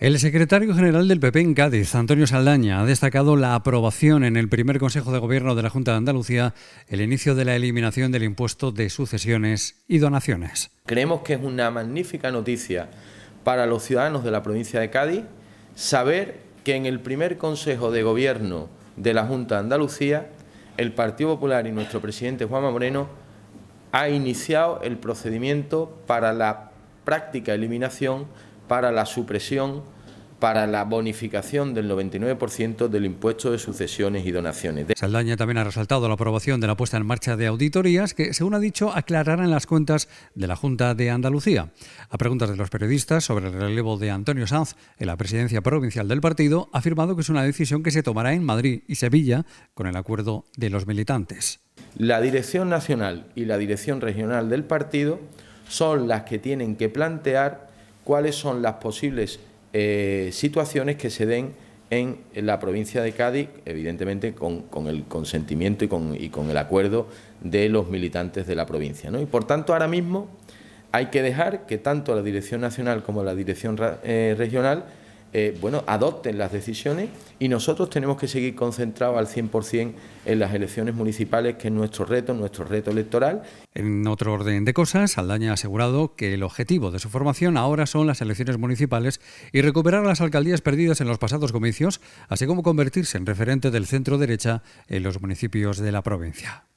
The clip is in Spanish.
El secretario general del PP en Cádiz, Antonio Saldaña, ha destacado la aprobación en el primer Consejo de Gobierno de la Junta de Andalucía el inicio de la eliminación del impuesto de sucesiones y donaciones. Creemos que es una magnífica noticia para los ciudadanos de la provincia de Cádiz saber que en el primer Consejo de Gobierno de la Junta de Andalucía el Partido Popular y nuestro presidente Juanma Moreno ha iniciado el procedimiento para la práctica eliminación para la supresión, para la bonificación del 99% del impuesto de sucesiones y donaciones. Saldaña también ha resaltado la aprobación de la puesta en marcha de auditorías que, según ha dicho, aclararán las cuentas de la Junta de Andalucía. A preguntas de los periodistas sobre el relevo de Antonio Sanz en la presidencia provincial del partido, ha afirmado que es una decisión que se tomará en Madrid y Sevilla con el acuerdo de los militantes. La Dirección Nacional y la Dirección Regional del partido son las que tienen que plantear cuáles son las posibles eh, situaciones que se den en la provincia de Cádiz, evidentemente con, el consentimiento y con, el acuerdo de los militantes de la provincia. Y por tanto, ahora mismo hay que dejar que tanto la Dirección Nacional como la Dirección eh, Regional eh, bueno, adopten las decisiones y nosotros tenemos que seguir concentrados al 100% en las elecciones municipales, que es nuestro reto, nuestro reto electoral. En otro orden de cosas, Aldaña ha asegurado que el objetivo de su formación ahora son las elecciones municipales y recuperar las alcaldías perdidas en los pasados comicios, así como convertirse en referente del centro derecha en los municipios de la provincia.